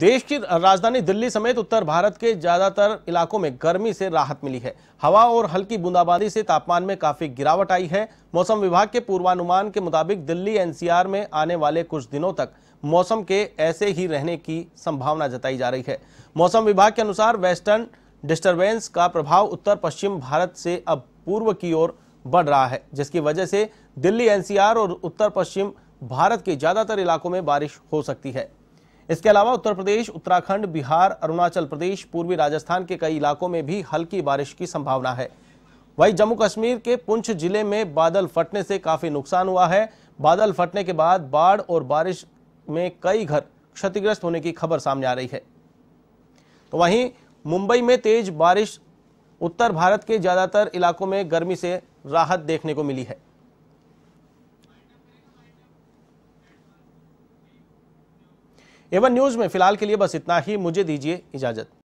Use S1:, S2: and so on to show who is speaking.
S1: देश की राजधानी दिल्ली समेत उत्तर भारत के ज्यादातर इलाकों में गर्मी से राहत मिली है हवा और हल्की बूंदाबांदी से तापमान में काफी गिरावट आई है मौसम विभाग के पूर्वानुमान के मुताबिक दिल्ली एनसीआर में आने वाले कुछ दिनों तक मौसम के ऐसे ही रहने की संभावना जताई जा रही है मौसम विभाग के अनुसार वेस्टर्न डिस्टर्बेंस का प्रभाव उत्तर पश्चिम भारत से अब पूर्व की ओर बढ़ रहा है जिसकी वजह से दिल्ली एनसीआर और उत्तर पश्चिम भारत के ज्यादातर इलाकों में बारिश हो सकती है इसके अलावा उत्तर प्रदेश उत्तराखंड बिहार अरुणाचल प्रदेश पूर्वी राजस्थान के कई इलाकों में भी हल्की बारिश की संभावना है वहीं जम्मू कश्मीर के पुंछ जिले में बादल फटने से काफी नुकसान हुआ है बादल फटने के बाद बाढ़ और बारिश में कई घर क्षतिग्रस्त होने की खबर सामने आ रही है तो वहीं मुंबई में तेज बारिश उत्तर भारत के ज्यादातर इलाकों में गर्मी से राहत देखने को मिली है एवन न्यूज में फिलहाल के लिए बस इतना ही मुझे दीजिए इजाजत